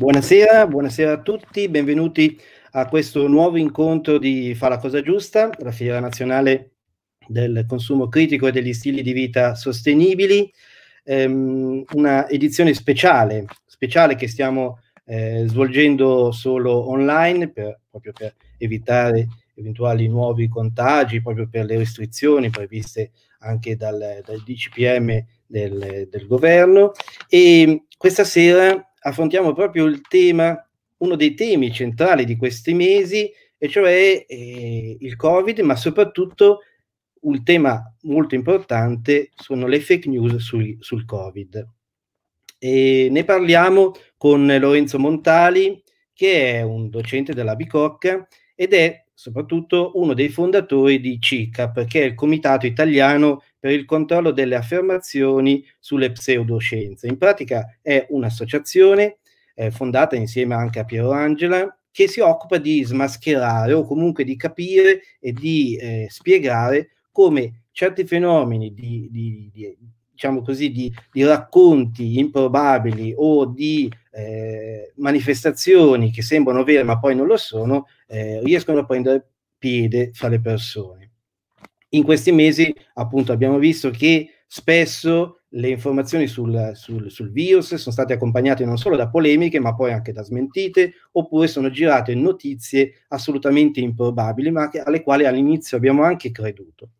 Buonasera, buonasera a tutti, benvenuti a questo nuovo incontro di Fa la cosa giusta, la fiera nazionale del consumo critico e degli stili di vita sostenibili, ehm, una edizione speciale, speciale che stiamo eh, svolgendo solo online per, proprio per evitare eventuali nuovi contagi, proprio per le restrizioni previste anche dal, dal DCPM del, del governo. E questa sera affrontiamo proprio il tema, uno dei temi centrali di questi mesi, e cioè eh, il Covid, ma soprattutto un tema molto importante sono le fake news sui, sul Covid. E ne parliamo con Lorenzo Montali, che è un docente della Bicocca ed è soprattutto uno dei fondatori di CICAP, che è il Comitato Italiano per il controllo delle affermazioni sulle pseudoscienze. In pratica è un'associazione eh, fondata insieme anche a Piero Angela che si occupa di smascherare o comunque di capire e di eh, spiegare come certi fenomeni di, di, di diciamo così, di, di, racconti improbabili o di eh, manifestazioni che sembrano vere ma poi non lo sono, eh, riescono a prendere piede fra le persone. In questi mesi appunto abbiamo visto che spesso le informazioni sul, sul, sul, virus sono state accompagnate non solo da polemiche, ma poi anche da smentite, oppure sono girate notizie assolutamente improbabili, ma che, alle quali all'inizio abbiamo anche creduto.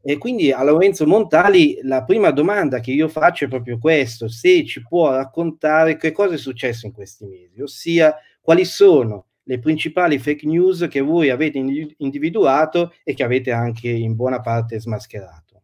E quindi a Lorenzo Montali la prima domanda che io faccio è proprio questo, se ci può raccontare che cosa è successo in questi mesi, ossia quali sono le principali fake news che voi avete individuato e che avete anche in buona parte smascherato.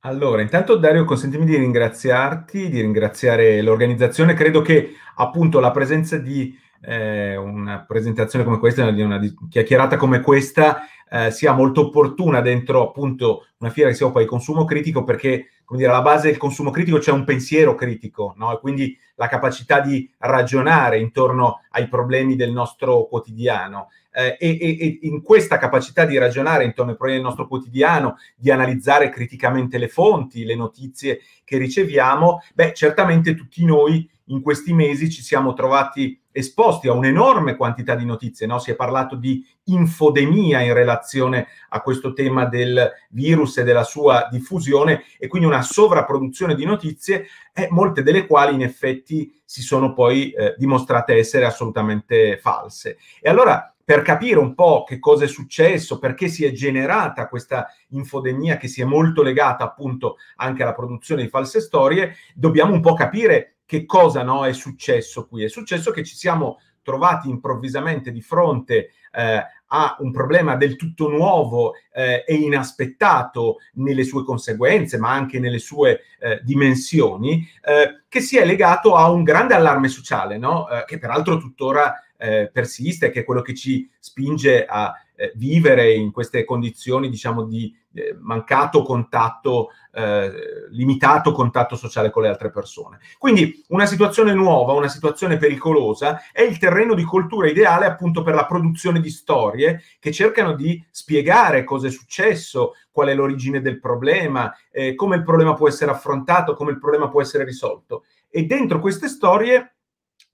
Allora, intanto Dario, consentimi di ringraziarti, di ringraziare l'organizzazione. Credo che appunto la presenza di eh, una presentazione come questa, di una chiacchierata come questa, eh, sia molto opportuna dentro appunto una fiera che si occupa di consumo critico perché, come dire, alla base del consumo critico c'è un pensiero critico, no? E quindi la capacità di ragionare intorno ai problemi del nostro quotidiano. Eh, e, e, in questa capacità di ragionare intorno ai problemi del nostro quotidiano, di analizzare criticamente le fonti, le notizie che riceviamo, beh, certamente tutti noi in questi mesi ci siamo trovati esposti a un'enorme quantità di notizie, no? si è parlato di infodemia in relazione a questo tema del virus e della sua diffusione e quindi una sovrapproduzione di notizie, eh, molte delle quali in effetti si sono poi eh, dimostrate essere assolutamente false. E allora per capire un po' che cosa è successo, perché si è generata questa infodemia che si è molto legata appunto anche alla produzione di false storie, dobbiamo un po' capire che cosa no, è successo qui? È successo che ci siamo trovati improvvisamente di fronte eh, a un problema del tutto nuovo eh, e inaspettato nelle sue conseguenze, ma anche nelle sue eh, dimensioni, eh, che si è legato a un grande allarme sociale, no? Eh, che peraltro tuttora eh, persiste, che è quello che ci spinge a vivere in queste condizioni, diciamo, di eh, mancato contatto, eh, limitato contatto sociale con le altre persone. Quindi una situazione nuova, una situazione pericolosa, è il terreno di coltura ideale appunto per la produzione di storie che cercano di spiegare cosa è successo, qual è l'origine del problema, eh, come il problema può essere affrontato, come il problema può essere risolto. E dentro queste storie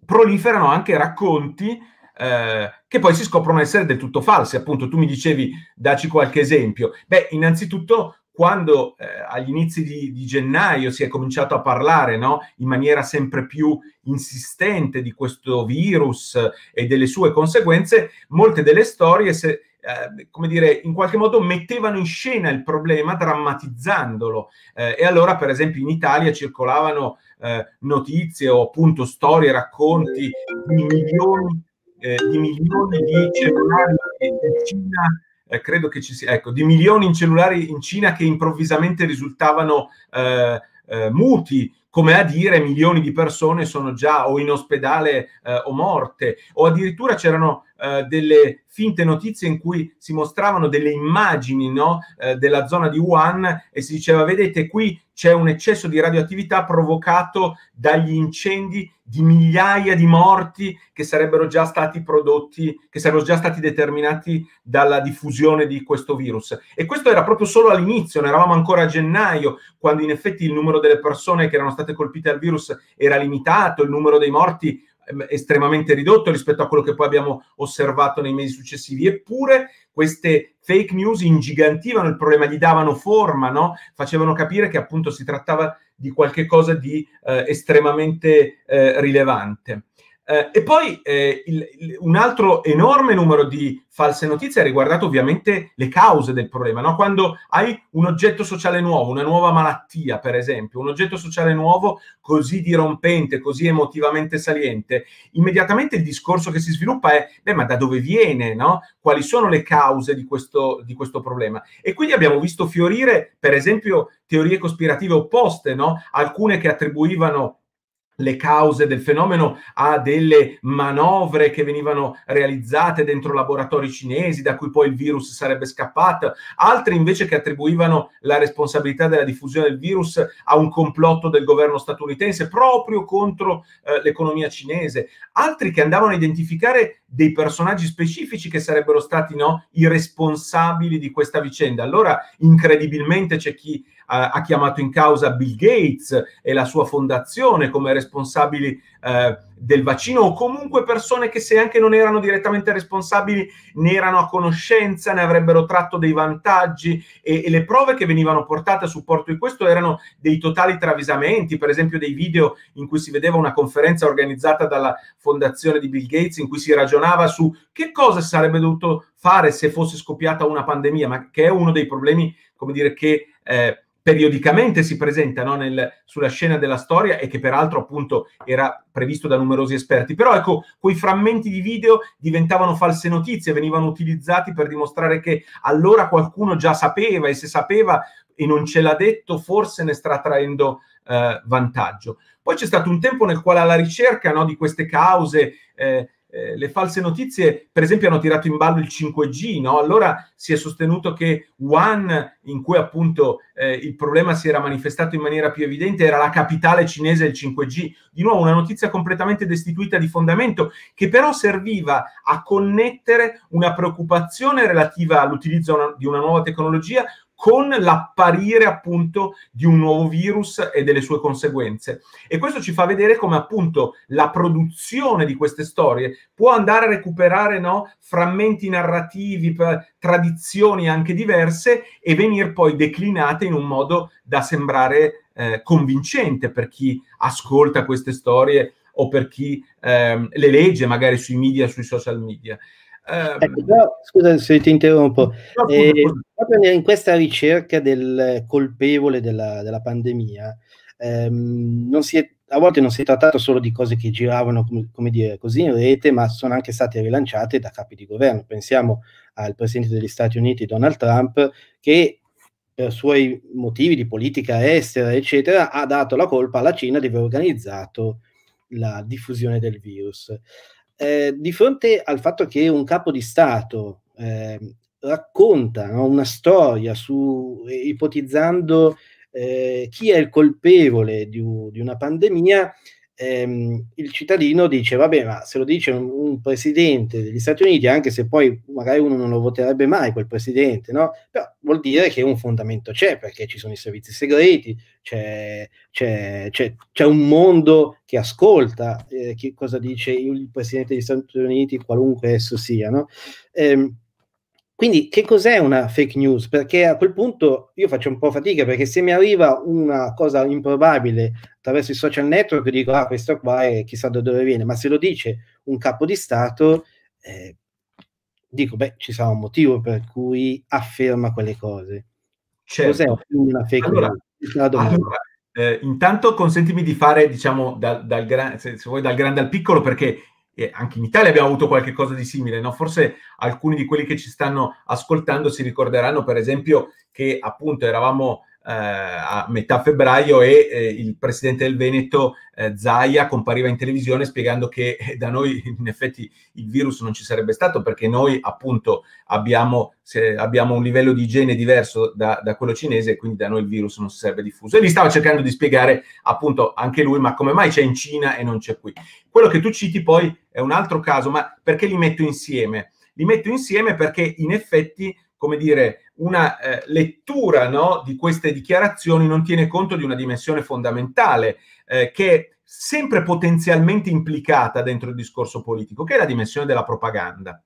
proliferano anche racconti eh, che poi si scoprono essere del tutto false. Appunto, tu mi dicevi, daci qualche esempio. Beh, innanzitutto quando eh, agli inizi di, di, gennaio si è cominciato a parlare no? in maniera sempre più insistente di questo virus eh, e delle sue conseguenze, molte delle storie, se, eh, come dire, in qualche modo mettevano in scena il problema drammatizzandolo. Eh, e allora, per esempio, in Italia circolavano eh, notizie o appunto storie, racconti di milioni di eh, di milioni di cellulari in Cina eh, credo che ci sia, ecco, di milioni in cellulari in Cina che improvvisamente risultavano eh, eh, muti, come a dire milioni di persone sono già o in ospedale eh, o morte, o addirittura c'erano eh, delle finte notizie in cui si mostravano delle immagini no, eh, della zona di Wuhan e si diceva vedete qui c'è un eccesso di radioattività provocato dagli incendi di migliaia di morti che sarebbero già stati prodotti, che sarebbero già stati determinati dalla diffusione di questo virus. E questo era proprio solo all'inizio, ne eravamo ancora a gennaio, quando in effetti il numero delle persone che erano state colpite dal virus era limitato, il numero dei morti Ehm, estremamente ridotto rispetto a quello che poi abbiamo osservato nei mesi successivi. Eppure queste fake news ingigantivano il problema, gli davano forma, no? facevano capire che appunto si trattava di qualcosa di eh, estremamente eh, rilevante. Eh, e poi eh, il, il, un altro enorme numero di false notizie ha riguardato ovviamente le cause del problema. No? Quando hai un oggetto sociale nuovo, una nuova malattia, per esempio, un oggetto sociale nuovo così dirompente, così emotivamente saliente, immediatamente il discorso che si sviluppa è: beh, ma da dove viene? No? Quali sono le cause di questo, di questo problema? E quindi abbiamo visto fiorire, per esempio, teorie cospirative opposte, no? alcune che attribuivano le cause del fenomeno a delle manovre che venivano realizzate dentro laboratori cinesi da cui poi il virus sarebbe scappato, altri invece che attribuivano la responsabilità della diffusione del virus a un complotto del governo statunitense proprio contro eh, l'economia cinese, altri che andavano a identificare dei personaggi specifici che sarebbero stati no, i responsabili di questa vicenda. Allora incredibilmente c'è chi ha, chiamato in causa Bill Gates e la sua fondazione come responsabili eh, del vaccino o comunque persone che se anche non erano direttamente responsabili ne erano a conoscenza, ne avrebbero tratto dei vantaggi e, e le prove che venivano portate a supporto di questo erano dei totali travisamenti, per esempio dei video in cui si vedeva una conferenza organizzata dalla fondazione di Bill Gates in cui si ragionava su che cosa sarebbe dovuto fare se fosse scoppiata una pandemia, ma che è uno dei problemi, come dire, che eh, periodicamente si presenta no, nel, sulla scena della storia e che peraltro appunto era previsto da numerosi esperti. Però ecco, quei frammenti di video diventavano false notizie, venivano utilizzati per dimostrare che allora qualcuno già sapeva e se sapeva e non ce l'ha detto forse ne sta traendo eh, vantaggio. Poi c'è stato un tempo nel quale alla ricerca no, di queste cause... Eh, eh, le false notizie, per esempio, hanno tirato in ballo il 5G, no? Allora si è sostenuto che Wuhan, in cui appunto eh, il problema si era manifestato in maniera più evidente, era la capitale cinese del 5G. Di nuovo una notizia completamente destituita di fondamento, che però serviva a connettere una preoccupazione relativa all'utilizzo una, di una nuova tecnologia con l'apparire appunto di un nuovo virus e delle sue conseguenze. E questo ci fa vedere come appunto la produzione di queste storie può andare a recuperare no, frammenti narrativi, tradizioni anche diverse e venir poi declinate in un modo da sembrare eh, convincente per chi ascolta queste storie o per chi eh, le legge magari sui media, sui social media. Eh, ecco, però, scusa se ti interrompo. No, eh, proprio in questa ricerca del colpevole della, della pandemia, ehm, è, a volte non si è trattato solo di cose che giravano, come, come dire, così in rete, ma sono anche state rilanciate da capi di governo. Pensiamo al Presidente degli Stati Uniti, Donald Trump, che per suoi motivi di politica estera, eccetera, ha dato la colpa alla Cina di aver organizzato la diffusione del virus. Eh, di fronte al fatto che un capo di Stato eh, racconta no, una storia su, eh, ipotizzando eh, chi è il colpevole di, di una pandemia, ehm, il cittadino dice, vabbè, ma se lo dice un, un, presidente degli Stati Uniti, anche se poi magari uno non lo voterebbe mai quel presidente, no? però vuol dire che un fondamento c'è, perché ci sono i servizi segreti, c'è, c'è, c'è, c'è un mondo che ascolta eh, che cosa dice il presidente degli Stati Uniti, qualunque esso sia. No? Eh, quindi che cos'è una fake news? Perché a quel punto io faccio un po' fatica perché se mi arriva una cosa improbabile attraverso i social network dico ah questo qua è chissà da dove viene, ma se lo dice un capo di Stato eh, dico beh ci sarà un motivo per cui afferma quelle cose. Certo. Cos'è una fake allora, news? Allora, eh, intanto consentimi di fare diciamo dal, dal gran, se, se vuoi, dal grande al piccolo perché e anche in Italia abbiamo avuto qualcosa di simile, no? forse alcuni di quelli che ci stanno ascoltando si ricorderanno per esempio che appunto eravamo eh, a metà febbraio e eh, il presidente del Veneto eh, Zaia compariva in televisione spiegando che da noi in effetti il virus non ci sarebbe stato perché noi appunto abbiamo, se, abbiamo un livello di igiene diverso da, da quello cinese e quindi da noi il virus non si sarebbe diffuso. E lì stava cercando di spiegare appunto anche lui ma come mai c'è in Cina e non c'è qui. Quello che tu citi poi è un altro caso, ma perché li metto insieme? Li metto insieme perché in effetti, come dire, una eh, lettura no, di queste dichiarazioni non tiene conto di una dimensione fondamentale eh, che è sempre potenzialmente implicata dentro il discorso politico, che è la dimensione della propaganda.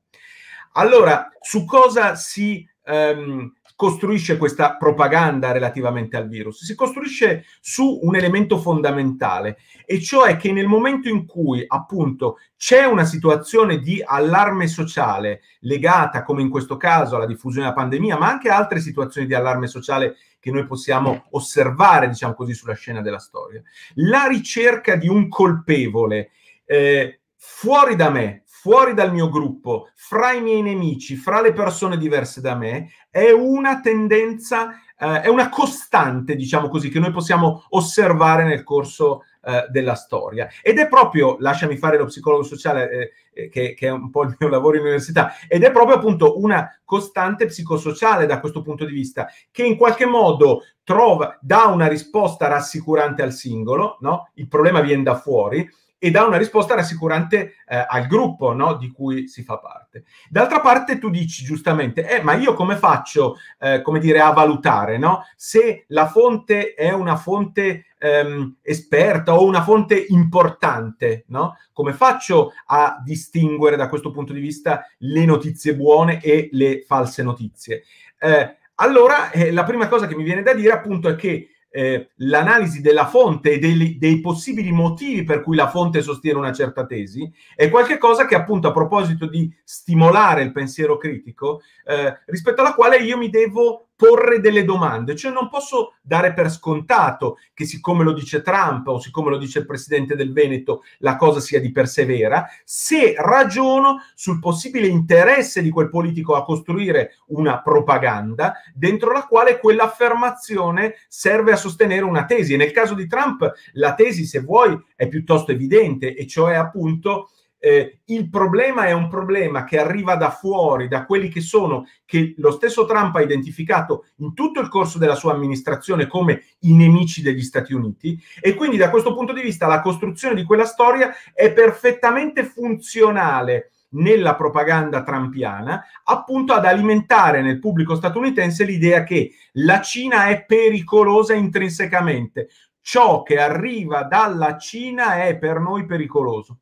Allora, su cosa si ehm, costruisce questa propaganda relativamente al virus? Si costruisce su un elemento fondamentale, e cioè che nel momento in cui appunto c'è una situazione di allarme sociale legata, come in questo caso, alla diffusione della pandemia, ma anche altre situazioni di allarme sociale che noi possiamo osservare, diciamo così, sulla scena della storia, la ricerca di un colpevole eh, fuori da me, fuori dal mio gruppo, fra i miei nemici, fra le persone diverse da me, è una tendenza, eh, è una costante, diciamo così, che noi possiamo osservare nel corso eh, della storia. Ed è proprio, lasciami fare lo psicologo sociale, eh, eh che, che, è un po' il mio lavoro in università, ed è proprio appunto una costante psicosociale da questo punto di vista, che in qualche modo trova, dà una risposta rassicurante al singolo, no? il problema viene da fuori, e dà una risposta rassicurante eh, al gruppo no? di cui si fa parte. D'altra parte tu dici giustamente, eh, ma io come faccio eh, come dire, a valutare no? se la fonte è una fonte ehm, esperta o una fonte importante? No? Come faccio a distinguere da questo punto di vista le notizie buone e le false notizie? Eh, allora, eh, la prima cosa che mi viene da dire appunto è che eh, l'analisi della fonte e dei, dei, possibili motivi per cui la fonte sostiene una certa tesi, è qualcosa che appunto a proposito di stimolare il pensiero critico, eh, rispetto alla quale io mi devo porre delle domande, cioè non posso dare per scontato che siccome lo dice Trump o siccome lo dice il presidente del Veneto la cosa sia di per sé vera, se ragiono sul possibile interesse di quel politico a costruire una propaganda dentro la quale quell'affermazione serve a sostenere una tesi. E nel caso di Trump la tesi, se vuoi, è piuttosto evidente e cioè appunto eh, il problema è un problema che arriva da fuori, da quelli che sono, che lo stesso Trump ha identificato in tutto il corso della sua amministrazione come i nemici degli Stati Uniti e quindi da questo punto di vista la costruzione di quella storia è perfettamente funzionale nella propaganda trampiana, appunto ad alimentare nel pubblico statunitense l'idea che la Cina è pericolosa intrinsecamente. Ciò che arriva dalla Cina è per noi pericoloso.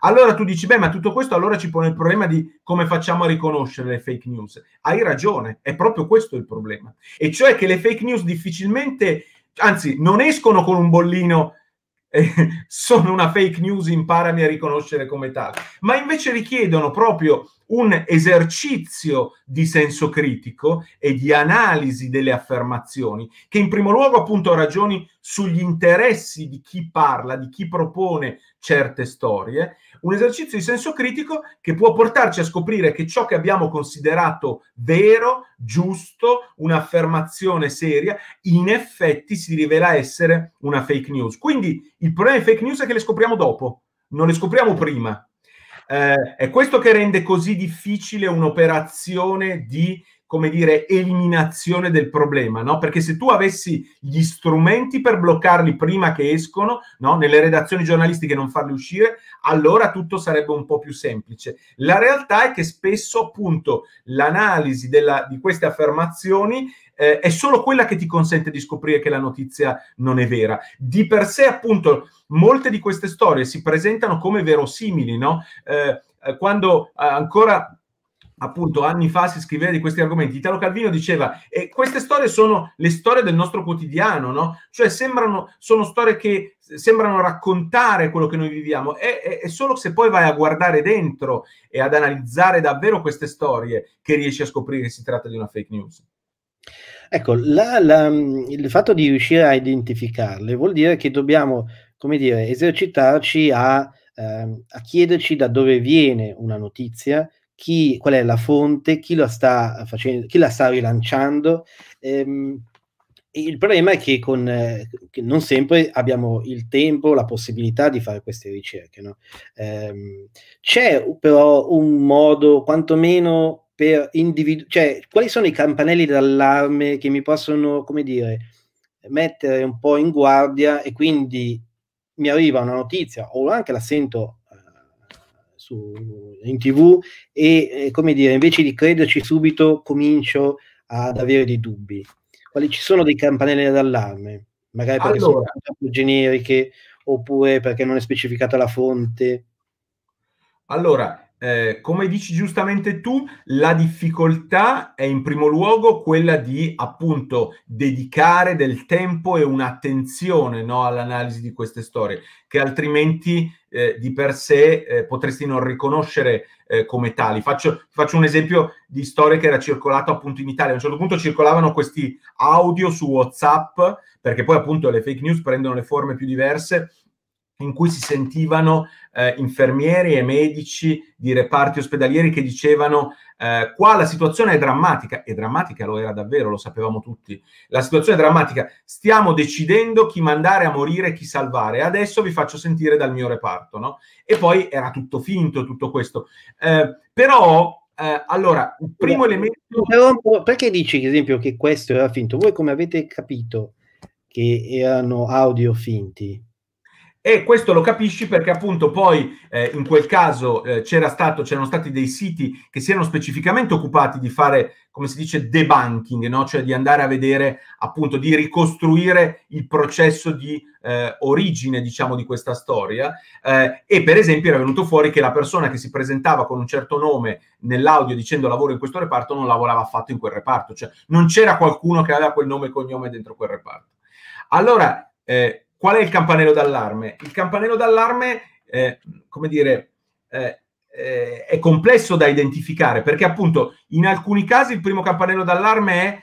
Allora tu dici, beh, ma tutto questo allora ci pone il problema di come facciamo a riconoscere le fake news. Hai ragione, è proprio questo il problema. E cioè che le fake news difficilmente, anzi, non escono con un bollino eh, sono una fake news, imparami a riconoscere come tale, ma invece richiedono proprio un esercizio di senso critico e di analisi delle affermazioni, che in primo luogo appunto ragioni sugli interessi di chi parla, di chi propone certe storie, un esercizio di senso critico che può portarci a scoprire che ciò che abbiamo considerato vero, giusto, un'affermazione seria, in effetti si rivela essere una fake news. Quindi il problema delle fake news è che le scopriamo dopo, non le scopriamo prima eh, è questo che rende così difficile un'operazione di come dire, eliminazione del problema, no? Perché se tu avessi gli strumenti per bloccarli prima che escono, no? Nelle redazioni giornalistiche non farli uscire, allora tutto sarebbe un po' più semplice. La realtà è che spesso, appunto, l'analisi della, di queste affermazioni eh, è solo quella che ti consente di scoprire che la notizia non è vera. Di per sé, appunto, molte di queste storie si presentano come verosimili, no? Eh, eh quando eh, ancora appunto anni fa si scriveva di questi argomenti, Italo Calvino diceva e queste storie sono le storie del nostro quotidiano, no? Cioè sembrano, sono storie che sembrano raccontare quello che noi viviamo è solo se poi vai a guardare dentro e ad analizzare davvero queste storie che riesci a scoprire che si tratta di una fake news. Ecco, la, la, il fatto di riuscire a identificarle vuol dire che dobbiamo, come dire, esercitarci a, eh, a chiederci da dove viene una notizia, chi, qual è la fonte, chi la sta, eh, facendo, chi la sta rilanciando. Ehm, il problema è che, con, eh, che, non sempre abbiamo il tempo, la possibilità di fare queste ricerche. No? Ehm, c'è però un modo, quantomeno per individuare, cioè quali sono i campanelli d'allarme che mi possono, come dire, mettere un po' in guardia e quindi mi arriva una notizia o anche la sento eh, su in tv e, eh, come dire, invece di crederci subito comincio ad avere dei dubbi. Quali ci sono dei campanelli d'allarme? Magari perché allora, sono troppo generiche oppure perché non è specificata la fonte? Allora, eh, come dici giustamente tu, la difficoltà è in primo luogo quella di appunto dedicare del tempo e un'attenzione no, all'analisi di queste storie, che altrimenti eh, di per sé eh, potresti non riconoscere eh, come tali. Faccio, faccio, un esempio di storie che era circolato appunto in Italia. A un certo punto circolavano questi audio su WhatsApp, perché poi appunto le fake news prendono le forme più diverse in cui si sentivano eh, infermieri e medici di reparti ospedalieri che dicevano eh, qua la situazione è drammatica, e drammatica lo era davvero, lo sapevamo tutti, la situazione è drammatica, stiamo decidendo chi mandare a morire e chi salvare, adesso vi faccio sentire dal mio reparto, no? E poi era tutto finto tutto questo. Eh, però eh, allora, il primo elemento... Perché dici, ad esempio, che questo era finto? Voi come avete capito che erano audio finti? E questo lo capisci perché appunto poi eh, in quel caso eh, c'era stato, c'erano stati dei siti che si erano specificamente occupati di fare, come si dice, debunking, no? cioè di andare a vedere appunto, di ricostruire il processo di eh, origine, diciamo, di questa storia. Eh, e per esempio era venuto fuori che la persona che si presentava con un certo nome nell'audio dicendo lavoro in questo reparto non lavorava affatto in quel reparto, cioè non c'era qualcuno che aveva quel nome e cognome dentro quel reparto. Allora, eh, qual è il campanello d'allarme? Il campanello d'allarme, eh, come dire, eh, eh, è complesso da identificare perché appunto in alcuni casi il primo campanello d'allarme è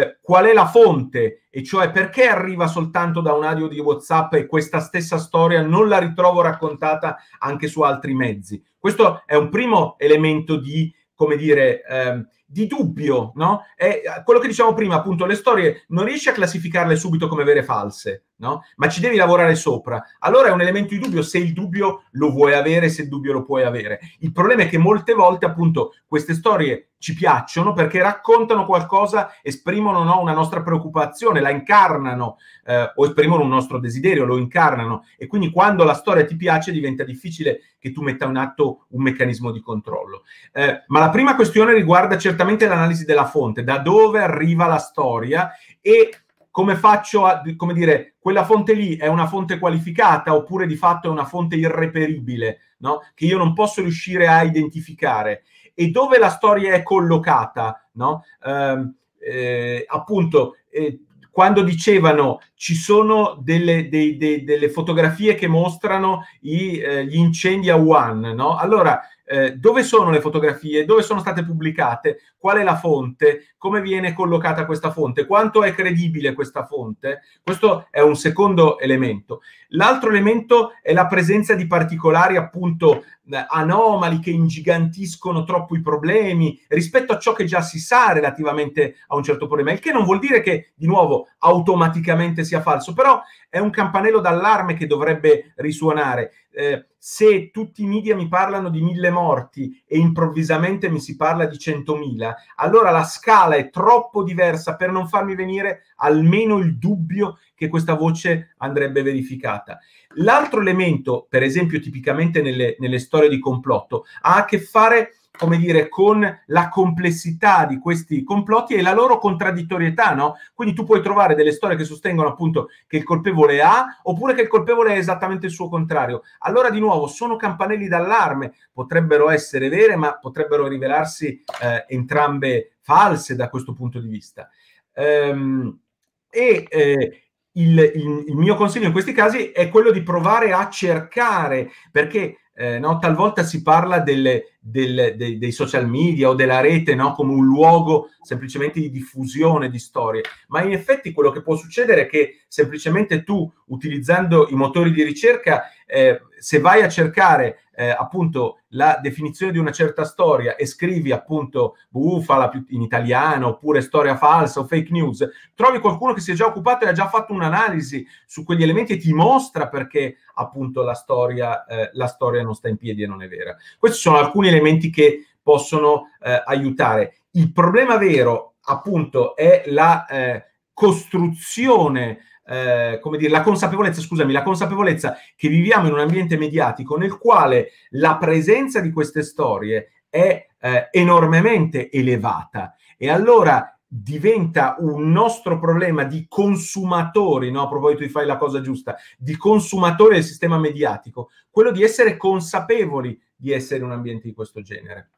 eh, qual è la fonte e cioè perché arriva soltanto da un audio di Whatsapp e questa stessa storia non la ritrovo raccontata anche su altri mezzi. Questo è un primo elemento di, come dire, ehm, di dubbio, no? È eh, quello che diciamo prima, appunto, le storie non riesci a classificarle subito come vere e false, no? Ma ci devi lavorare sopra. Allora è un elemento di dubbio se il dubbio lo vuoi avere, se il dubbio lo puoi avere. Il problema è che molte volte, appunto, queste storie ci piacciono perché raccontano qualcosa, esprimono no, una nostra preoccupazione, la incarnano eh, o esprimono un nostro desiderio, lo incarnano. E quindi quando la storia ti piace diventa difficile che tu metta in atto un meccanismo di controllo. Eh, ma la prima questione riguarda certamente l'analisi della fonte, da dove arriva la storia e come faccio a, come dire, quella fonte lì è una fonte qualificata oppure di fatto è una fonte irreperibile, no? che io non posso riuscire a identificare. E dove la storia è collocata, no? eh, eh, appunto, eh, quando dicevano ci sono delle, dei, dei, delle fotografie che mostrano i, eh, gli incendi a Wuhan, no? allora eh, dove sono le fotografie, dove sono state pubblicate, qual è la fonte, come viene collocata questa fonte, quanto è credibile questa fonte. Questo è un secondo elemento. L'altro elemento è la presenza di particolari appunto eh, anomali che ingigantiscono troppo i problemi rispetto a ciò che già si sa relativamente a un certo problema, il che non vuol dire che di nuovo automaticamente sia falso, però è un campanello d'allarme che dovrebbe risuonare. Eh, se tutti i media mi parlano di mille morti e improvvisamente mi si parla di centomila, allora la scala sala è troppo diversa per non farmi venire almeno il dubbio che questa voce andrebbe verificata. L'altro elemento, per esempio tipicamente nelle, nelle storie di complotto, ha a che fare come dire, con la complessità di questi complotti e la loro contraddittorietà, no? Quindi tu puoi trovare delle storie che sostengono appunto che il colpevole ha, oppure che il colpevole è esattamente il suo contrario. Allora, di nuovo, sono campanelli d'allarme, potrebbero essere vere, ma potrebbero rivelarsi eh, entrambe false da questo punto di vista. Ehm, e eh, il, il, il, mio consiglio in questi casi è quello di provare a cercare, perché eh, no? talvolta si parla delle, delle, dei, dei, social media o della rete no? come un luogo semplicemente di diffusione di storie, ma in effetti quello che può succedere è che semplicemente tu, utilizzando i motori di ricerca, eh, se vai a cercare eh, appunto la definizione di una certa storia e scrivi appunto bufala in italiano oppure storia falsa o fake news, trovi qualcuno che si è già occupato e ha già fatto un'analisi su quegli elementi e ti mostra perché appunto la storia, eh, la storia non sta in piedi e non è vera. Questi sono alcuni elementi che possono eh, aiutare. Il problema vero appunto è la eh, costruzione eh, come dire, la consapevolezza, scusami, la consapevolezza che viviamo in un ambiente mediatico nel quale la presenza di queste storie è eh, enormemente elevata e allora diventa un nostro problema di consumatori, no? a proposito di fare la cosa giusta, di consumatori del sistema mediatico, quello di essere consapevoli di essere in un ambiente di questo genere.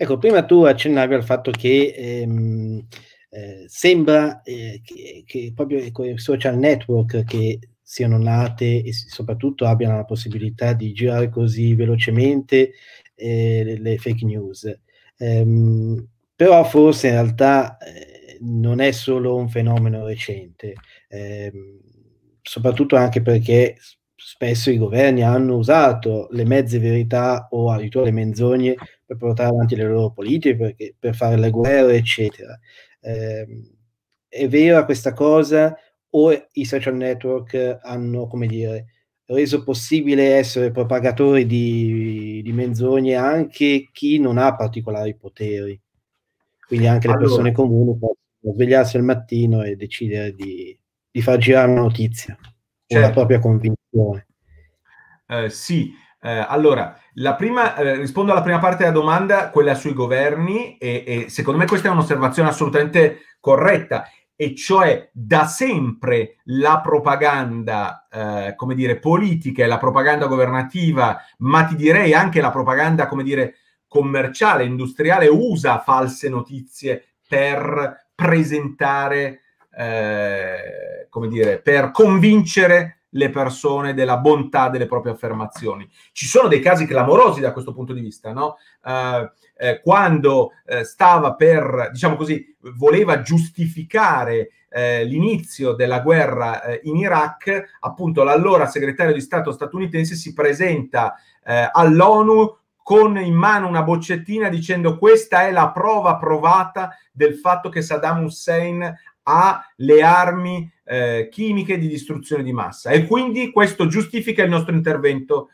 Ecco, prima tu accennavi al fatto che ehm eh, sembra eh, che, che, proprio i social network che siano nate e soprattutto abbiano la possibilità di girare così velocemente eh, le, le, fake news. Ehm, però forse in realtà eh, non è solo un fenomeno recente, ehm, soprattutto anche perché spesso i governi hanno usato le mezze verità o addirittura le menzogne per portare avanti le loro politiche, perché, per fare le guerre, eccetera eh, è vera questa cosa o i social network hanno, come dire, reso possibile essere propagatori di, di menzogne anche chi non ha particolari poteri. Quindi anche le persone comuni possono svegliarsi al mattino e decidere di, di far girare una notizia certo. la propria convinzione. Eh, sì, eh, allora, prima, eh, rispondo alla prima parte della domanda, quella sui governi, e, e, secondo me questa è un'osservazione assolutamente corretta, e cioè da sempre la propaganda, eh, come dire, politica e la propaganda governativa, ma ti direi anche la propaganda, come dire, commerciale, industriale, usa false notizie per presentare, eh, come dire, per convincere le persone della bontà delle proprie affermazioni. Ci sono dei casi clamorosi da questo punto di vista, no? Eh, eh, quando eh, stava per, diciamo così, voleva giustificare eh, l'inizio della guerra eh, in Iraq, appunto l'allora segretario di Stato statunitense si presenta eh, all'ONU con in mano una boccettina dicendo questa è la prova provata del fatto che Saddam Hussein ha le armi eh, chimiche di distruzione di massa e quindi questo giustifica il nostro intervento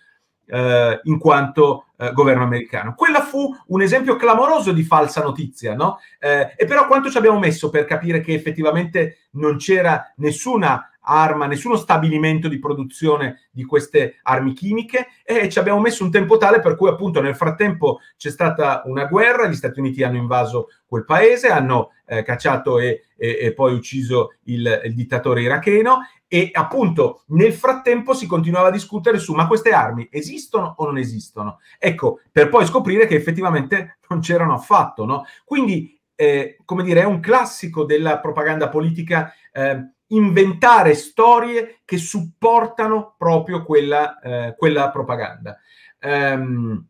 eh, in quanto eh, governo americano. Quella fu un esempio clamoroso di falsa notizia, no? Eh, e però quanto ci abbiamo messo per capire che effettivamente non c'era nessuna arma, nessuno stabilimento di produzione di queste armi chimiche e ci abbiamo messo un tempo tale per cui appunto nel frattempo c'è stata una guerra, gli Stati Uniti hanno invaso quel paese, hanno eh, cacciato e, e, e, poi ucciso il, il dittatore iracheno e appunto nel frattempo si continuava a discutere su ma queste armi esistono o non esistono? Ecco, per poi scoprire che effettivamente non c'erano affatto, no? Quindi, eh, come dire, è un classico della propaganda politica eh, inventare storie che supportano proprio quella, eh, quella propaganda. Um,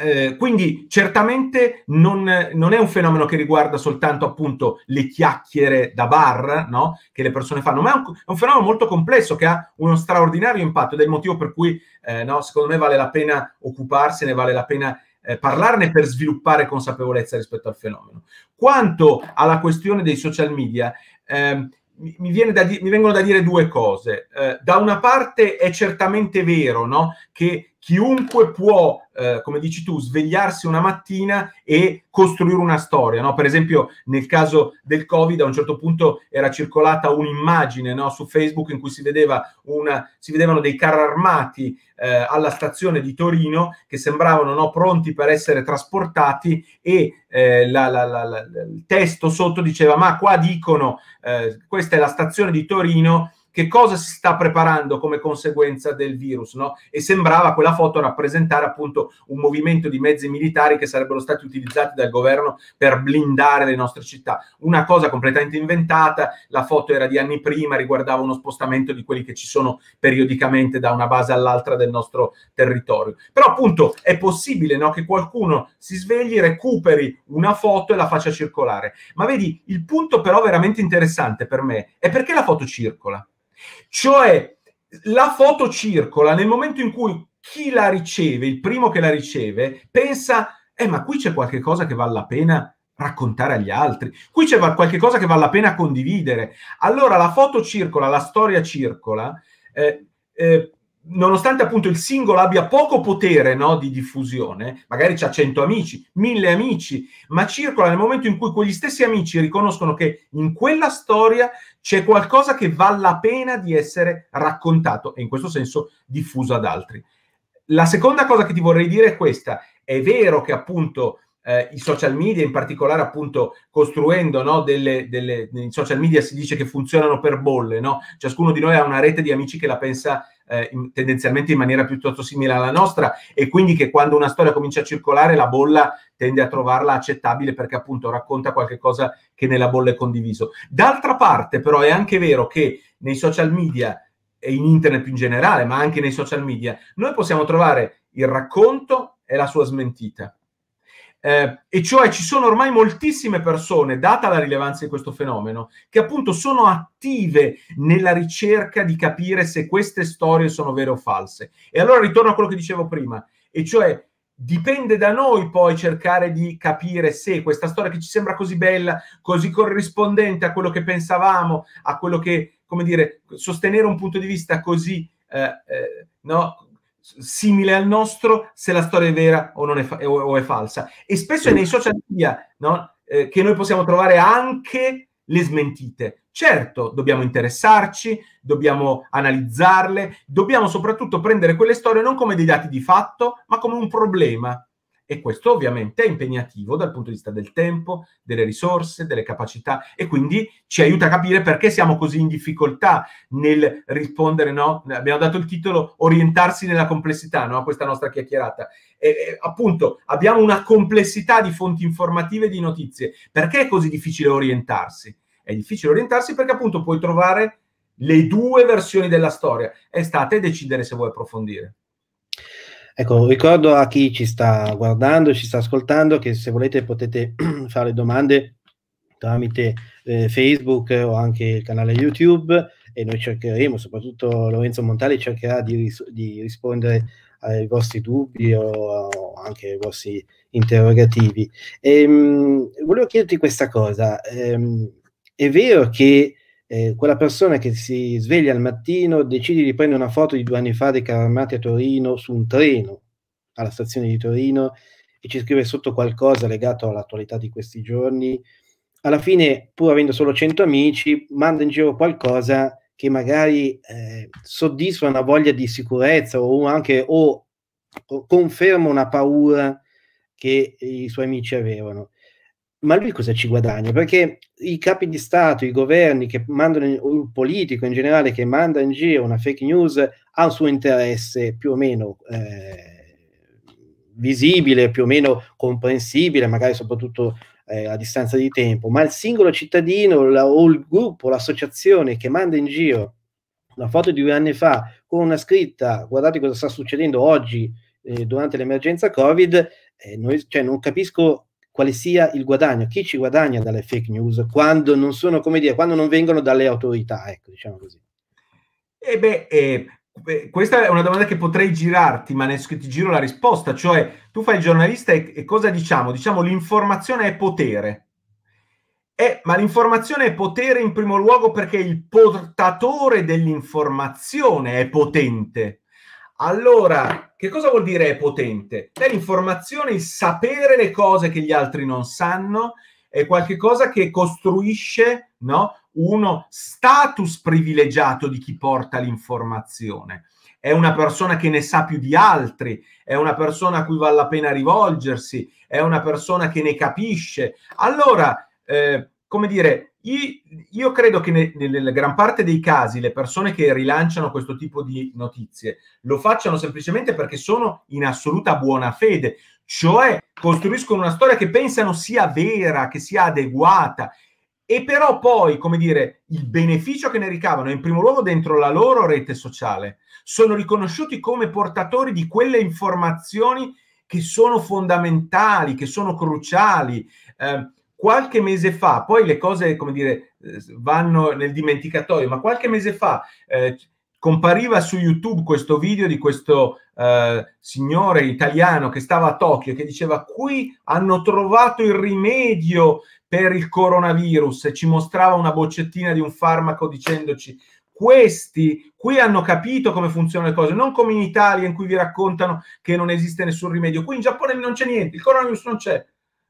eh, quindi certamente non, non, è un fenomeno che riguarda soltanto appunto le chiacchiere da bar no? che le persone fanno, ma è un, è un, fenomeno molto complesso che ha uno straordinario impatto ed è il motivo per cui eh, no, secondo me vale la pena occuparsene, vale la pena eh, parlarne per sviluppare consapevolezza rispetto al fenomeno. Quanto alla questione dei social media, ehm, mi, mi, da, mi, vengono da dire due cose. Eh, da una parte è certamente vero no? che chiunque può, eh, come dici tu, svegliarsi una mattina e costruire una storia. No? Per esempio, nel caso del Covid, a un certo punto era circolata un'immagine no? su Facebook in cui si, vedeva una, si vedevano dei carri armati eh, alla stazione di Torino che sembravano no, pronti per essere trasportati e eh, la, la, la, il testo sotto diceva ma qua dicono eh, questa è la stazione di Torino che cosa si sta preparando come conseguenza del virus, no? E sembrava quella foto rappresentare appunto un movimento di mezzi militari che sarebbero stati utilizzati dal governo per blindare le nostre città. Una cosa completamente inventata, la foto era di anni prima, riguardava uno spostamento di quelli che ci sono periodicamente da una base all'altra del nostro territorio. Però appunto è possibile no, che qualcuno si svegli, recuperi una foto e la faccia circolare. Ma vedi, il punto però veramente interessante per me è perché la foto circola. Cioè, la foto circola nel momento in cui chi la riceve, il primo che la riceve, pensa, eh ma qui c'è qualche cosa che vale la pena raccontare agli altri, qui c'è qualche cosa che vale la pena condividere. Allora la foto circola, la storia circola, eh, eh, nonostante appunto il singolo abbia poco potere no, di diffusione, magari c'ha 100 amici, 1000 amici, ma circola nel momento in cui quegli stessi amici riconoscono che in quella storia c'è qualcosa che vale la pena di essere raccontato e in questo senso diffuso ad altri. La seconda cosa che ti vorrei dire è questa. È vero che appunto eh, i social media, in particolare appunto costruendo no, delle, delle in social media si dice che funzionano per bolle, no? ciascuno di noi ha una rete di amici che la pensa eh, in, tendenzialmente in maniera piuttosto simile alla nostra e quindi che quando una storia comincia a circolare la bolla tende a trovarla accettabile perché appunto racconta qualcosa che nella bolla è condiviso. D'altra parte però è anche vero che nei social media e in internet più in generale, ma anche nei social media, noi possiamo trovare il racconto e la sua smentita eh, e cioè ci sono ormai moltissime persone, data la rilevanza di questo fenomeno, che appunto sono attive nella ricerca di capire se queste storie sono vere o false. E allora ritorno a quello che dicevo prima, e cioè dipende da noi poi cercare di capire se questa storia che ci sembra così bella, così corrispondente a quello che pensavamo, a quello che, come dire, sostenere un punto di vista così, eh, eh, no, simile al nostro se la storia è vera o, è, fa- o è, falsa. E spesso è nei social media no? eh, che noi possiamo trovare anche le smentite. Certo, dobbiamo interessarci, dobbiamo analizzarle, dobbiamo soprattutto prendere quelle storie non come dei dati di fatto, ma come un problema e questo ovviamente è impegnativo dal punto di vista del tempo, delle risorse, delle capacità e quindi ci aiuta a capire perché siamo così in difficoltà nel rispondere, no? Abbiamo dato il titolo Orientarsi nella complessità, no? A questa nostra chiacchierata. E, e, appunto, abbiamo una complessità di fonti informative e di notizie. Perché è così difficile orientarsi? È difficile orientarsi perché appunto puoi trovare le due versioni della storia. È state decidere se vuoi approfondire. Ecco, ricordo a chi ci sta guardando, ci sta ascoltando, che se volete potete fare domande tramite eh, Facebook o anche il canale YouTube e noi cercheremo, soprattutto Lorenzo Montali cercherà di, ris- di rispondere ai vostri dubbi o, o anche ai vostri interrogativi. E, ehm, mh, volevo chiederti questa cosa, ehm, è vero che eh, quella persona che si sveglia al mattino decide di prendere una foto di due anni fa dei carri a Torino su un treno alla stazione di Torino e ci scrive sotto qualcosa legato all'attualità di questi giorni, alla fine, pur avendo solo 100 amici, manda in giro qualcosa che magari eh, soddisfa una voglia di sicurezza o anche o conferma una paura che i suoi amici avevano ma lui cosa ci guadagna? Perché i capi di Stato, i governi che mandano, il politico in generale che manda in giro una fake news ha un suo interesse più o meno eh, visibile, più o meno comprensibile, magari soprattutto eh, a distanza di tempo, ma il singolo cittadino la, o il gruppo, l'associazione che manda in giro una foto di due anni fa con una scritta guardate cosa sta succedendo oggi eh, durante l'emergenza Covid, eh, noi, cioè, non capisco quale sia il guadagno, chi ci guadagna dalle fake news quando non sono, come dire, quando non vengono dalle autorità, ecco, diciamo così. E eh beh, eh, eh, questa è una domanda che potrei girarti, ma ne, ti giro la risposta, cioè tu fai il giornalista e, e cosa diciamo? Diciamo l'informazione è potere. Eh, ma l'informazione è potere in primo luogo perché il portatore dell'informazione è potente. Allora, che cosa vuol dire potente? È l'informazione, il sapere le cose che gli altri non sanno, è qualcosa che costruisce no? uno status privilegiato di chi porta l'informazione. È una persona che ne sa più di altri, è una persona a cui vale la pena rivolgersi, è una persona che ne capisce. Allora, eh, come dire, io credo che ne, nella gran parte dei casi le persone che rilanciano questo tipo di notizie lo facciano semplicemente perché sono in assoluta buona fede, cioè costruiscono una storia che pensano sia vera, che sia adeguata e però poi, come dire, il beneficio che ne ricavano è in primo luogo dentro la loro rete sociale. Sono riconosciuti come portatori di quelle informazioni che sono fondamentali, che sono cruciali. Eh, qualche mese fa, poi le cose, come dire, eh, vanno nel dimenticatoio, ma qualche mese fa eh, compariva su YouTube questo video di questo eh, signore italiano che stava a Tokyo che diceva qui hanno trovato il rimedio per il coronavirus e ci mostrava una boccettina di un farmaco dicendoci questi qui hanno capito come funzionano le cose, non come in Italia in cui vi raccontano che non esiste nessun rimedio. Qui in Giappone non c'è niente, il coronavirus non c'è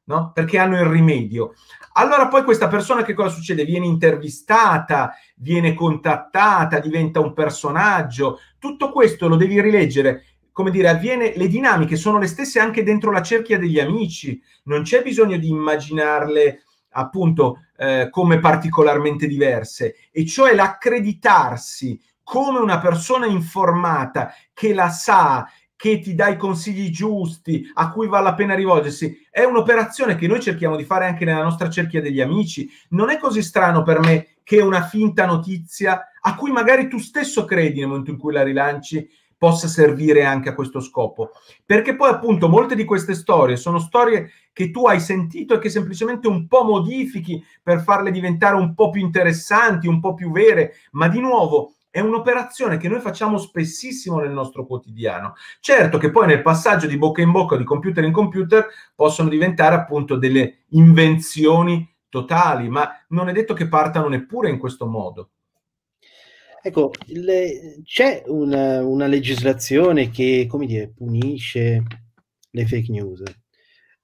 no? perché hanno il rimedio. Allora poi questa persona che cosa succede? Viene intervistata, viene contattata, diventa un personaggio. Tutto questo lo devi rileggere. Come dire, avviene, le dinamiche sono le stesse anche dentro la cerchia degli amici. Non c'è bisogno di immaginarle appunto eh, come particolarmente diverse. E cioè l'accreditarsi come una persona informata che la sa che ti dà i consigli giusti, a cui vale la pena rivolgersi, è un'operazione che noi cerchiamo di fare anche nella nostra cerchia degli amici. Non è così strano per me che una finta notizia, a cui magari tu stesso credi nel momento in cui la rilanci, possa servire anche a questo scopo. Perché poi appunto molte di queste storie sono storie che tu hai sentito e che semplicemente un po' modifichi per farle diventare un po' più interessanti, un po' più vere, ma di nuovo è un'operazione che noi facciamo spessissimo nel nostro quotidiano. Certo che poi nel passaggio di bocca in bocca, di computer in computer, possono diventare appunto delle invenzioni totali, ma non è detto che partano neppure in questo modo. Ecco, le, c'è una, una, legislazione che, come dire, punisce le fake news.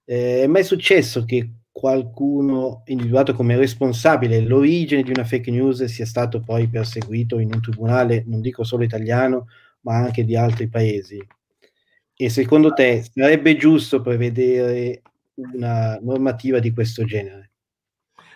Eh, ma è successo che qualcuno individuato come responsabile l'origine di una fake news sia stato poi perseguito in un tribunale, non dico solo italiano, ma anche di altri paesi. E secondo te sarebbe giusto prevedere una normativa di questo genere?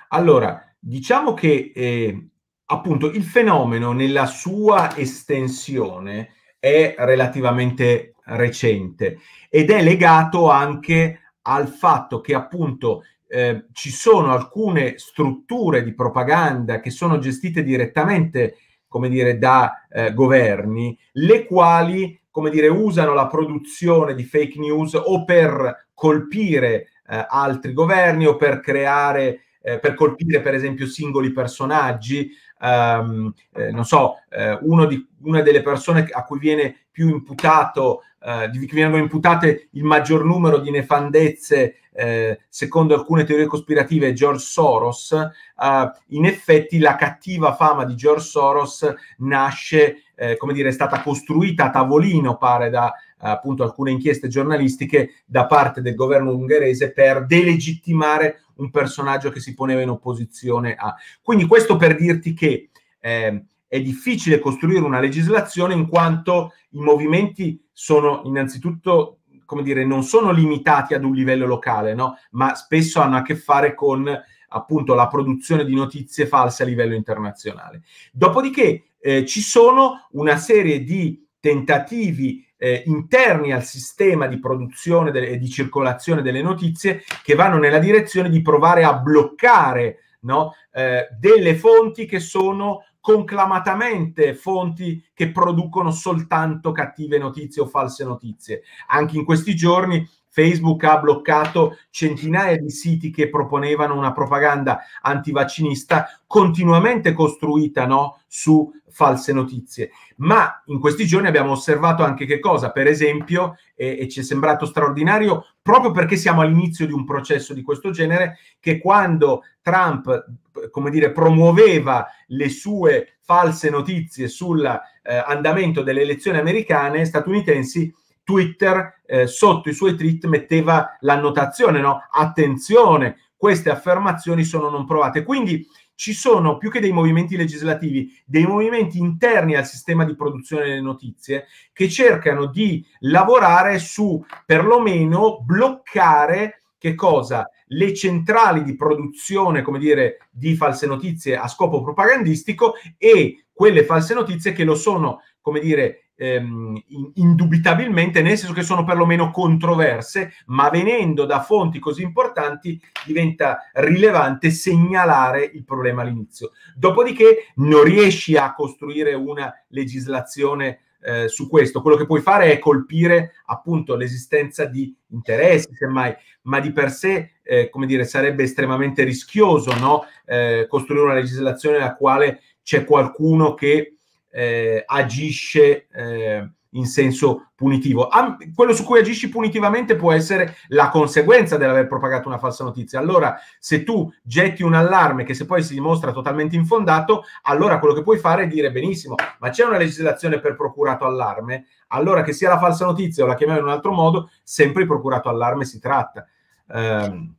Allora, diciamo che eh, appunto il fenomeno nella sua estensione è relativamente recente ed è legato anche al fatto che appunto eh, ci sono alcune strutture di propaganda che sono gestite direttamente, come dire, da eh, governi, le quali, come dire, usano la produzione di fake news o per colpire eh, altri governi o per creare, eh, per colpire per esempio singoli personaggi ehm, eh, non so, eh, di, una delle persone a cui viene più imputato, eh, di cui vengono imputate il maggior numero di nefandezze eh, secondo alcune teorie cospirative, George Soros, eh, in effetti la cattiva fama di George Soros nasce, eh, come dire, è stata costruita a tavolino, pare, da, appunto alcune inchieste giornalistiche da parte del governo ungherese per delegittimare un personaggio che si poneva in opposizione a. Quindi questo per dirti che eh, è difficile costruire una legislazione in quanto i movimenti sono innanzitutto come dire, non sono limitati ad un livello locale, no? ma spesso hanno a che fare con appunto la produzione di notizie false a livello internazionale. Dopodiché eh, ci sono una serie di tentativi eh, interni al sistema di produzione e di circolazione delle notizie che vanno nella direzione di provare a bloccare no, eh, delle fonti che sono conclamatamente fonti che producono soltanto cattive notizie o false notizie. Anche in questi giorni Facebook ha bloccato centinaia di siti che proponevano una propaganda antivaccinista continuamente costruita no, su false notizie. Ma in questi giorni abbiamo osservato anche che cosa, per esempio, e, e ci è sembrato straordinario, proprio perché siamo all'inizio di un processo di questo genere, che quando Trump come dire, promuoveva le sue false notizie sull'andamento eh, delle elezioni americane, statunitensi, Twitter eh, sotto i suoi tweet metteva l'annotazione, no? Attenzione, queste affermazioni sono non provate. Quindi ci sono più che dei movimenti legislativi, dei movimenti interni al sistema di produzione delle notizie che cercano di lavorare su perlomeno bloccare che cosa? Le centrali di produzione, come dire, di false notizie a scopo propagandistico e quelle false notizie che lo sono, come dire, ehm, indubitabilmente, nel senso che sono perlomeno controverse, ma venendo da fonti così importanti diventa rilevante segnalare il problema all'inizio. Dopodiché non riesci a costruire una legislazione eh, su questo. Quello che puoi fare è colpire appunto l'esistenza di interessi, semmai, ma di per sé, eh, come dire, sarebbe estremamente rischioso no? eh, costruire una legislazione nella quale c'è qualcuno che eh, agisce eh, in senso punitivo. Ah, quello su cui agisci punitivamente può essere la conseguenza dell'aver propagato una falsa notizia. Allora, se tu getti un allarme che se poi si dimostra totalmente infondato, allora quello che puoi fare è dire benissimo, ma c'è una legislazione per procurato allarme, allora che sia la falsa notizia o la chiamiamo in un altro modo, sempre di procurato allarme si tratta. Um...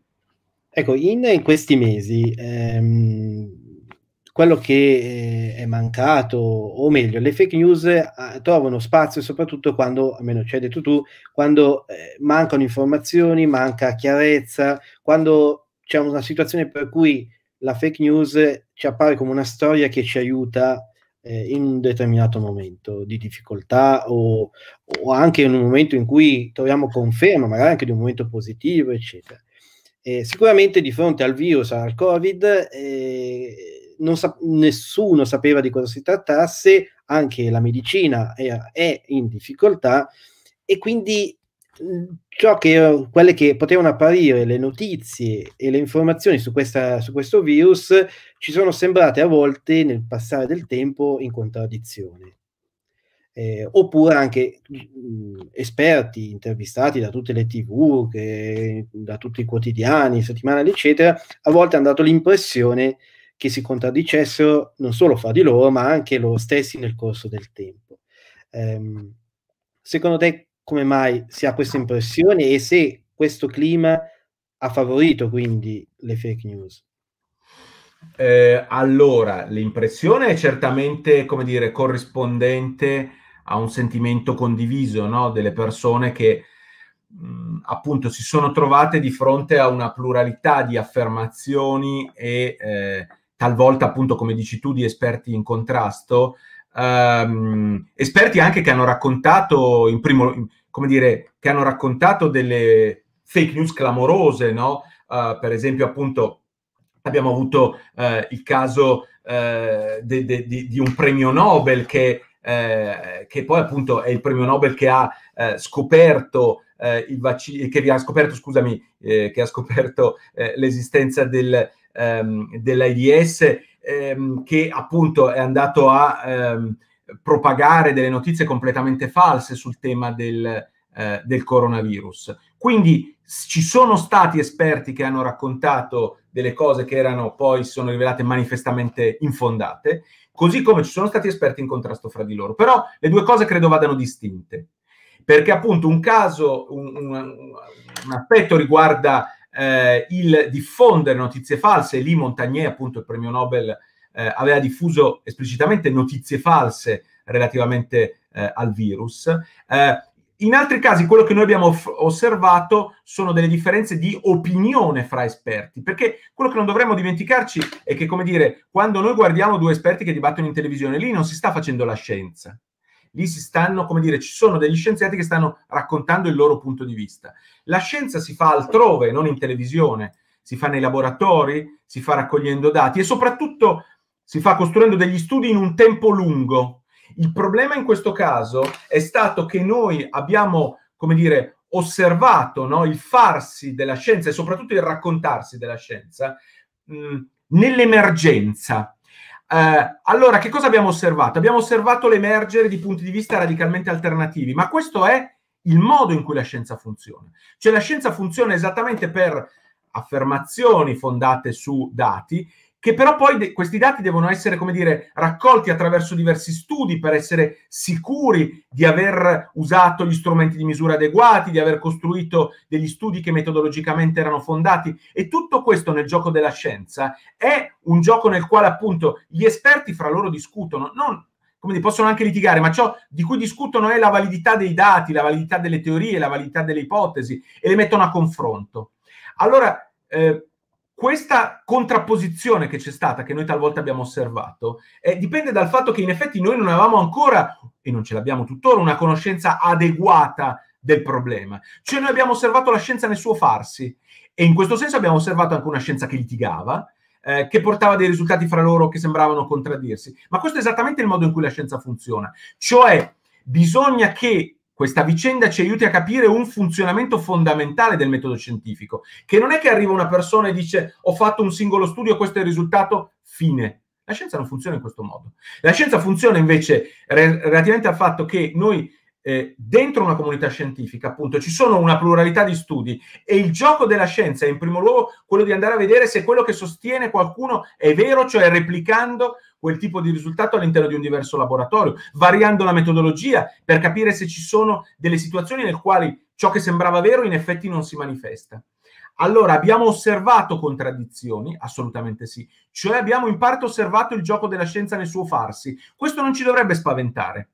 Ecco, in, in, questi mesi ehm, quello che eh, è mancato, o meglio, le fake news eh, trovano spazio soprattutto quando, almeno ci hai detto tu, quando eh, mancano informazioni, manca chiarezza, quando c'è una situazione per cui la fake news ci appare come una storia che ci aiuta eh, in un determinato momento di difficoltà o, o, anche in un momento in cui troviamo conferma, magari anche di un momento positivo, eccetera. Eh, sicuramente di fronte al virus, al Covid, eh, sa- nessuno sapeva di cosa si trattasse, anche la medicina è, è in difficoltà e quindi ciò che quelle che potevano apparire le notizie e le informazioni su, questa, su, questo virus ci sono sembrate a volte nel passare del tempo in contraddizione. Eh, oppure anche mh, esperti intervistati da tutte le tv, che, da tutti i quotidiani, settimanali, eccetera, a volte hanno dato l'impressione che che si contraddicessero non solo fra di loro, ma anche loro stessi nel corso del tempo. Ehm, secondo te come mai si ha questa impressione e se questo clima ha favorito quindi le fake news? Eh, allora, l'impressione è certamente, come dire, corrispondente a un sentimento condiviso no? delle persone che mh, appunto si sono trovate di fronte a una pluralità di affermazioni e eh, talvolta appunto, come dici tu, di esperti in contrasto, ehm, esperti anche che hanno raccontato in primo, in, come dire, che hanno raccontato delle fake news clamorose, no? Uh, per esempio, appunto, abbiamo avuto uh, il caso uh, de, de, de, di un premio Nobel che, che, poi appunto è il premio Nobel che ha scoperto il vaccino, che vi ha scoperto, scusami, eh, che ha scoperto eh, l'esistenza del, ehm, dell'AIDS ehm, che appunto è andato a ehm, propagare delle notizie completamente false sul tema del, eh, del coronavirus. Quindi ci sono stati esperti che hanno raccontato delle cose che erano poi si sono rivelate manifestamente infondate, così come ci sono stati esperti in contrasto fra di loro. Però le due cose credo vadano distinte, perché appunto un caso, un, un, un aspetto riguarda eh, il diffondere notizie false, lì Montagnier, appunto il premio Nobel, eh, aveva diffuso esplicitamente notizie false relativamente eh, al virus. Eh, in altri casi quello che noi abbiamo osservato sono delle differenze di opinione fra esperti, perché quello che non dovremmo dimenticarci è che, come dire, quando noi guardiamo due esperti che dibattono in televisione, lì non si sta facendo la scienza, lì si stanno, come dire, ci sono degli scienziati che stanno raccontando il loro punto di vista. La scienza si fa altrove, non in televisione, si fa nei laboratori, si fa raccogliendo dati e soprattutto si fa costruendo degli studi in un tempo lungo. Il problema in questo caso è stato che noi abbiamo, come dire, osservato no, il farsi della scienza e soprattutto il raccontarsi della scienza mh, nell'emergenza eh, allora, che cosa abbiamo osservato? Abbiamo osservato l'emergere di punti di vista radicalmente alternativi, ma questo è il modo in cui la scienza funziona. Cioè la scienza funziona esattamente per affermazioni fondate su dati che però poi de- questi dati devono essere, come dire, raccolti attraverso diversi studi per essere sicuri di aver usato gli strumenti di misura adeguati, di aver costruito degli studi che metodologicamente erano fondati. E tutto questo nel gioco della scienza è un gioco nel quale appunto gli esperti fra loro discutono, non come dire, possono anche litigare, ma ciò di cui discutono è la validità dei dati, la validità delle teorie, la validità delle ipotesi e le mettono a confronto. Allora, eh, questa contrapposizione che c'è stata, che noi talvolta abbiamo osservato, eh, dipende dal fatto che in effetti noi non avevamo ancora, e non ce l'abbiamo tuttora, una conoscenza adeguata del problema. Cioè noi abbiamo osservato la scienza nel suo farsi e in questo senso abbiamo osservato anche una scienza che litigava, eh, che portava dei risultati fra loro che sembravano contraddirsi. Ma questo è esattamente il modo in cui la scienza funziona. Cioè bisogna che questa vicenda ci aiuti a capire un funzionamento fondamentale del metodo scientifico, che non è che arriva una persona e dice ho fatto un singolo studio, questo è il risultato, fine. La scienza non funziona in questo modo. La scienza funziona invece re- relativamente al fatto che noi eh, dentro una comunità scientifica, appunto, ci sono una pluralità di studi e il gioco della scienza è in primo luogo quello di andare a vedere se quello che sostiene qualcuno è vero, cioè replicando quel tipo di risultato all'interno di un diverso laboratorio, variando la metodologia per capire se ci sono delle situazioni nel quali ciò che sembrava vero in effetti non si manifesta. Allora, abbiamo osservato contraddizioni? Assolutamente sì. Cioè abbiamo in parte osservato il gioco della scienza nel suo farsi. Questo non ci dovrebbe spaventare.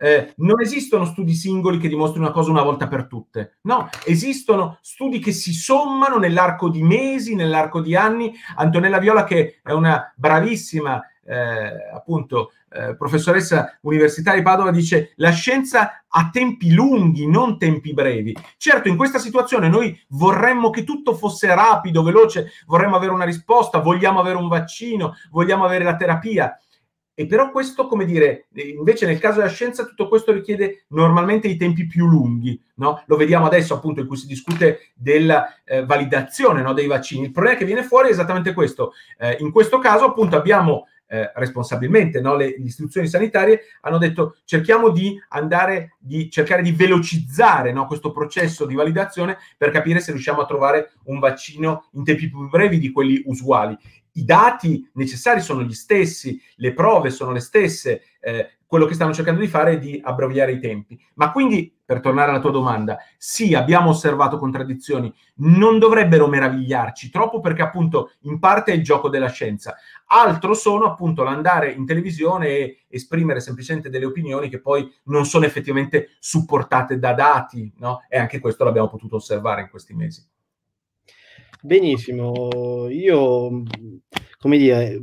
Eh, non esistono studi singoli che dimostrano una cosa una volta per tutte. No, esistono studi che si sommano nell'arco di mesi, nell'arco di anni. Antonella Viola, che è una bravissima eh, appunto eh, professoressa universitaria di Padova dice la scienza ha tempi lunghi, non tempi brevi. Certo, in questa situazione noi vorremmo che tutto fosse rapido, veloce, vorremmo avere una risposta, vogliamo avere un vaccino, vogliamo avere la terapia. E però questo, come dire, invece nel caso della scienza tutto questo richiede normalmente i tempi più lunghi, no? Lo vediamo adesso appunto in cui si discute della eh, validazione no, dei vaccini. Il problema che viene fuori è esattamente questo. Eh, in questo caso appunto abbiamo eh, responsabilmente, no? le, le, istituzioni sanitarie hanno detto cerchiamo di andare, di cercare di velocizzare no? questo processo di validazione per capire se riusciamo a trovare un vaccino in tempi più brevi di quelli usuali. I dati necessari sono gli stessi, le prove sono le stesse, eh, quello che stanno cercando di fare è di abbreviare i tempi. Ma quindi, per tornare alla tua domanda, sì, abbiamo osservato contraddizioni, non dovrebbero meravigliarci troppo perché appunto in parte è il gioco della scienza. Altro sono appunto l'andare in televisione e esprimere semplicemente delle opinioni che poi non sono effettivamente supportate da dati, no? E anche questo l'abbiamo potuto osservare in questi mesi. Benissimo, io come dire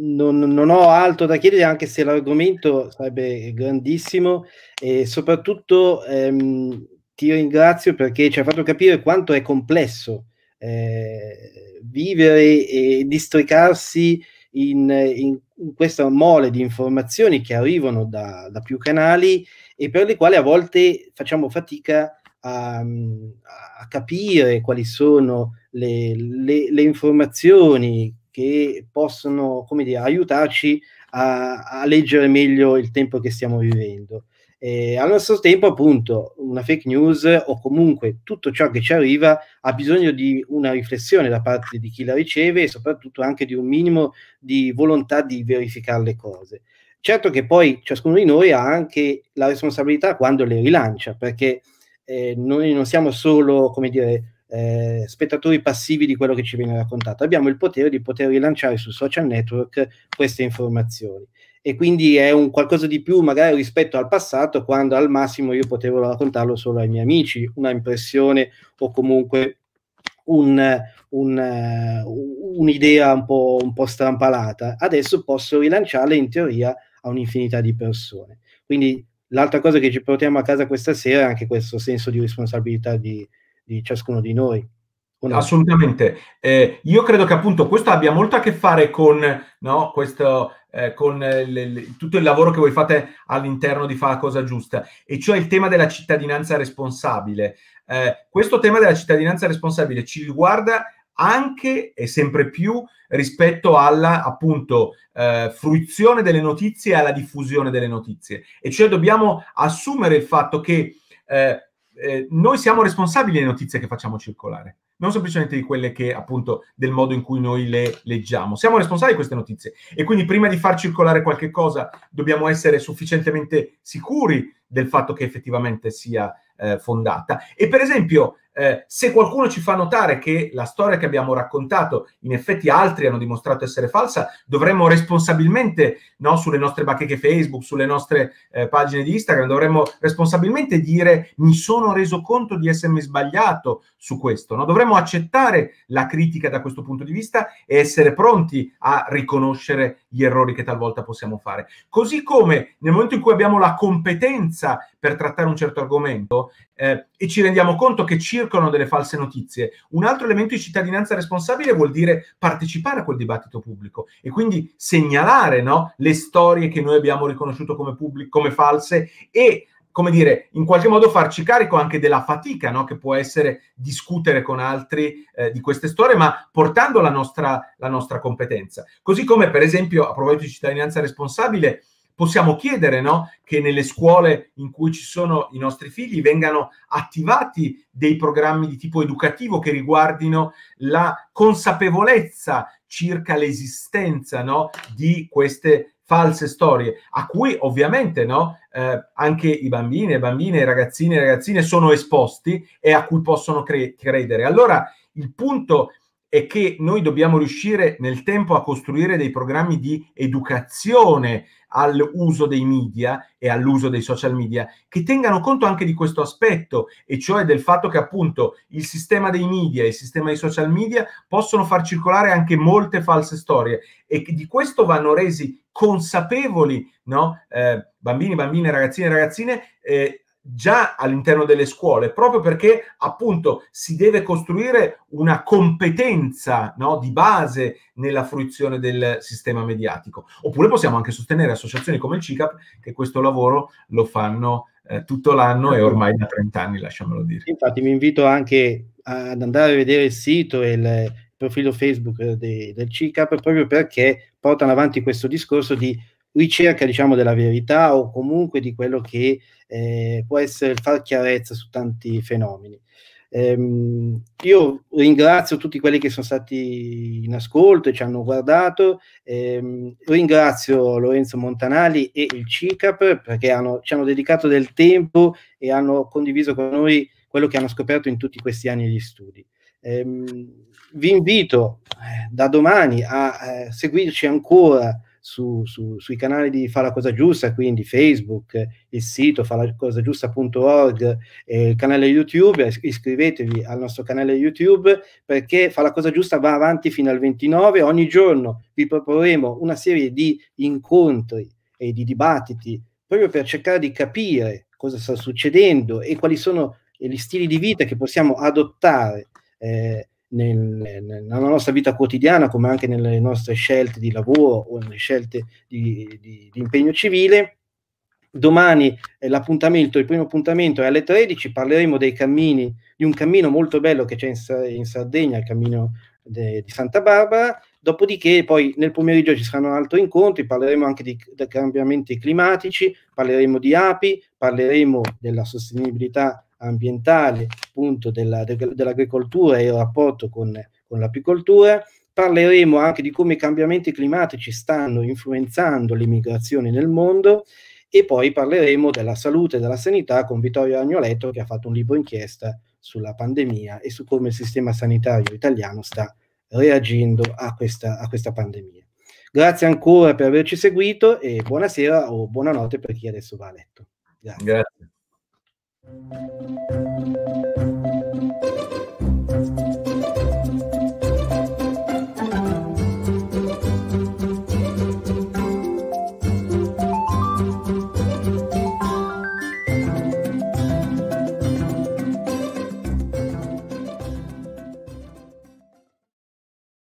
non, non, ho altro da chiedere, anche se l'argomento sarebbe grandissimo e soprattutto ehm, ti ringrazio perché ci hai fatto capire quanto è complesso eh, vivere e districarsi in, in, questa mole di informazioni che arrivano da, da, più canali e per le quali a volte facciamo fatica a, a capire quali sono le, le, le informazioni che possono dire, aiutarci a, a, leggere meglio il tempo che stiamo vivendo. E allo stesso tempo, appunto, una fake news o comunque tutto ciò che ci arriva ha bisogno di una riflessione da parte di chi la riceve e soprattutto anche di un minimo di volontà di verificare le cose. Certo che poi ciascuno di noi ha anche la responsabilità quando le rilancia, perché eh, noi non siamo solo, come dire, eh, spettatori passivi di quello che ci viene raccontato, abbiamo il potere di poter rilanciare sui social network queste informazioni. E quindi è un qualcosa di più magari rispetto al passato, quando al massimo io potevo raccontarlo solo ai miei amici, una impressione o comunque un, un, eh, un'idea un po', un po' strampalata. Adesso posso rilanciarle in teoria a un'infinità di persone. Quindi l'altra cosa che ci portiamo a casa questa sera è anche questo senso di responsabilità di, di ciascuno di noi. Assolutamente. Eh, io credo che appunto questo abbia molto a che fare con, no, questo, eh, con le, le, tutto il lavoro che voi fate all'interno di fare la cosa giusta, e cioè il tema della cittadinanza responsabile. Eh, questo tema della cittadinanza responsabile ci riguarda anche e sempre più rispetto alla appunto eh, fruizione delle notizie e alla diffusione delle notizie. E cioè dobbiamo assumere il fatto che eh, eh, noi siamo responsabili delle notizie che facciamo circolare, non semplicemente di quelle che, appunto, del modo in cui noi le leggiamo. Siamo responsabili di queste notizie e quindi prima di far circolare qualche cosa dobbiamo essere sufficientemente sicuri del fatto che effettivamente sia eh, fondata. E per esempio, eh, se qualcuno ci fa notare che la storia che abbiamo raccontato, in effetti altri hanno dimostrato essere falsa, dovremmo responsabilmente, no, sulle nostre bacheche Facebook, sulle nostre eh, pagine di Instagram, dovremmo responsabilmente dire mi sono reso conto di essermi sbagliato su questo. No? Dovremmo accettare la critica da questo punto di vista e essere pronti a riconoscere gli errori che talvolta possiamo fare. Così come nel momento in cui abbiamo la competenza per trattare un certo argomento eh, e ci rendiamo conto che ci circolano delle false notizie. Un altro elemento di cittadinanza responsabile vuol dire partecipare a quel dibattito pubblico e quindi segnalare no, le storie che noi abbiamo riconosciuto come, pubblic- come false e come dire, in qualche modo farci carico anche della fatica no? che può essere discutere con altri eh, di queste storie, ma portando la nostra, la nostra competenza. Così come, per esempio, a proposito di cittadinanza responsabile, possiamo chiedere no? che nelle scuole in cui ci sono i nostri figli vengano attivati dei programmi di tipo educativo che riguardino la consapevolezza circa l'esistenza no? di queste false storie, a cui ovviamente no? eh, anche i bambini, le bambine, i ragazzini e ragazzine sono esposti e a cui possono cre- credere. Allora il punto è che noi dobbiamo riuscire nel tempo a costruire dei programmi di educazione all'uso dei media e all'uso dei social media che tengano conto anche di questo aspetto e cioè del fatto che appunto il sistema dei media e il sistema dei social media possono far circolare anche molte false storie e che di questo vanno resi consapevoli no? eh, bambini, bambine, ragazzine, e ragazzine eh, già all'interno delle scuole, proprio perché appunto si deve costruire una competenza no, di base nella fruizione del sistema mediatico. Oppure possiamo anche sostenere associazioni come il CICAP che questo lavoro lo fanno eh, tutto l'anno e ormai da 30 anni, lasciamelo dire. Infatti vi invito anche ad andare a vedere il sito e il profilo Facebook eh, de, del CICAP proprio perché portano avanti questo discorso di ricerca diciamo, della verità o comunque di quello che eh, può essere far chiarezza su tanti fenomeni. Ehm, io ringrazio tutti quelli che sono stati in ascolto e ci hanno guardato, ehm, ringrazio Lorenzo Montanali e il CICAP perché hanno, ci hanno dedicato del tempo e hanno condiviso con noi quello che hanno scoperto in tutti questi anni di studi. Ehm, vi invito eh, da domani a eh, seguirci ancora su, su, sui canali di Fa la Cosa Giusta, quindi Facebook, il sito falacosagiusta.org, eh, il canale YouTube, iscrivetevi al nostro canale YouTube perché Fa la Cosa Giusta va avanti fino al 29, ogni giorno vi proporremo una serie di incontri e di dibattiti proprio per cercare di capire cosa sta succedendo e quali sono gli stili di vita che possiamo adottare eh, nel, nella nostra vita quotidiana come anche nelle nostre scelte di lavoro o nelle scelte di, di, di impegno civile. Domani l'appuntamento, il primo appuntamento è alle 13, parleremo dei cammini, di un cammino molto bello che c'è in, in Sardegna, il cammino de, di Santa Barbara, Dopodiché poi nel pomeriggio ci saranno altri incontri, parleremo anche di, di, cambiamenti climatici, parleremo di api, parleremo della sostenibilità ambientale, appunto della, dell'agricoltura e il rapporto con, con l'apicoltura. Parleremo anche di come i cambiamenti climatici stanno influenzando le migrazioni nel mondo e poi parleremo della salute e della sanità con Vittorio Agnoletto che ha fatto un libro inchiesta sulla pandemia e su come il sistema sanitario italiano sta reagendo a questa, a questa pandemia. Grazie ancora per averci seguito e buonasera o buonanotte per chi adesso va a letto. Grazie. Grazie. Thank you.